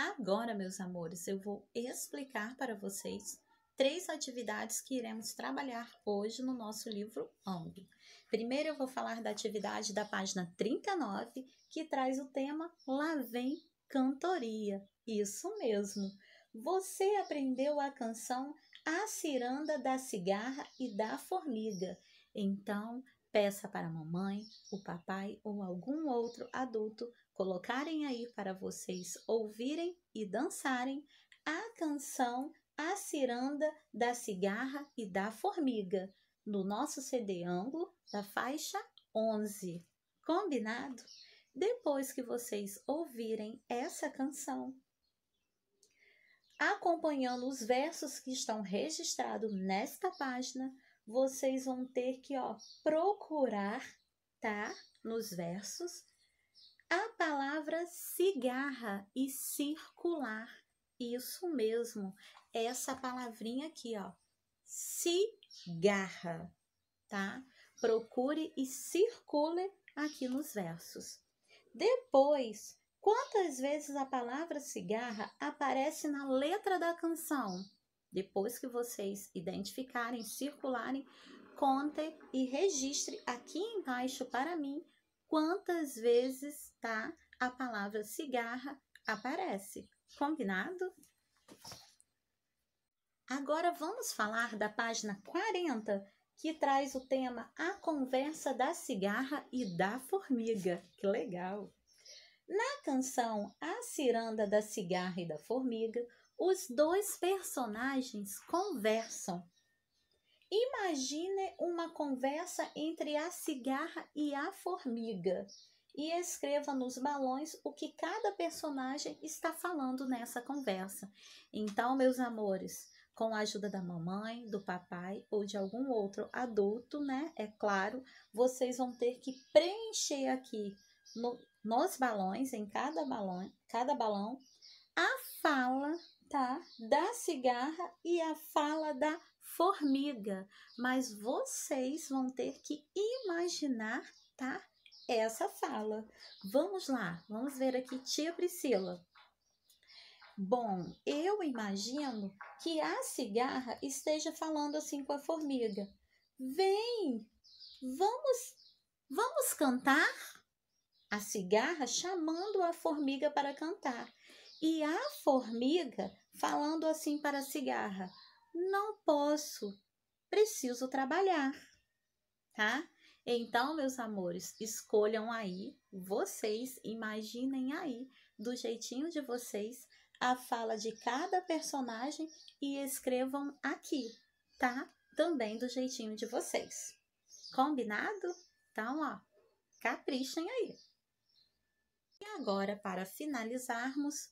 Agora, meus amores, eu vou explicar para vocês três atividades que iremos trabalhar hoje no nosso livro Ando. Primeiro, eu vou falar da atividade da página 39, que traz o tema Lá vem cantoria. Isso mesmo! Você aprendeu a canção A Ciranda da Cigarra e da Formiga. Então, Peça para a mamãe, o papai ou algum outro adulto colocarem aí para vocês ouvirem e dançarem a canção A Ciranda da Cigarra e da Formiga no nosso CD ângulo da faixa 11. Combinado? Depois que vocês ouvirem essa canção, acompanhando os versos que estão registrados nesta página, vocês vão ter que ó, procurar, tá? Nos versos, a palavra cigarra e circular. Isso mesmo, essa palavrinha aqui, ó, cigarra, tá? Procure e circule aqui nos versos. Depois, quantas vezes a palavra cigarra aparece na letra da canção? Depois que vocês identificarem, circularem, contem e registre aqui embaixo para mim quantas vezes tá a palavra cigarra aparece. Combinado? Agora vamos falar da página 40, que traz o tema A Conversa da Cigarra e da Formiga. Que legal! Na canção A Ciranda da Cigarra e da Formiga, os dois personagens conversam. Imagine uma conversa entre a cigarra e a formiga e escreva nos balões o que cada personagem está falando nessa conversa. Então, meus amores, com a ajuda da mamãe, do papai ou de algum outro adulto, né? É claro, vocês vão ter que preencher aqui no, nos balões, em cada balão, cada balão, a fala tá? Da cigarra e a fala da formiga. Mas vocês vão ter que imaginar, tá? Essa fala. Vamos lá, vamos ver aqui, tia Priscila. Bom, eu imagino que a cigarra esteja falando assim com a formiga. Vem, vamos, vamos cantar? A cigarra chamando a formiga para cantar. E a formiga falando assim para a cigarra: Não posso, preciso trabalhar, tá? Então, meus amores, escolham aí, vocês imaginem aí, do jeitinho de vocês, a fala de cada personagem e escrevam aqui, tá? Também do jeitinho de vocês. Combinado? Então, ó, caprichem aí. E agora, para finalizarmos,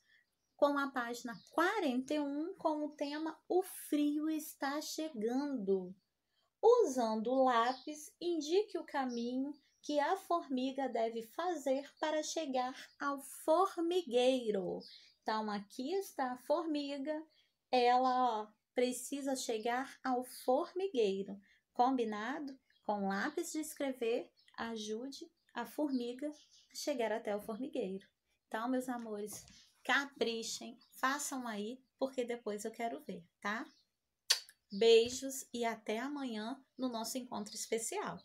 com a página 41 com o tema O frio está chegando. Usando o lápis, indique o caminho que a formiga deve fazer para chegar ao formigueiro. Então, aqui está a formiga, ela ó, precisa chegar ao formigueiro. Combinado? Com lápis de escrever, ajude a formiga a chegar até o formigueiro. Então, meus amores, caprichem, façam aí, porque depois eu quero ver, tá? Beijos e até amanhã no nosso encontro especial.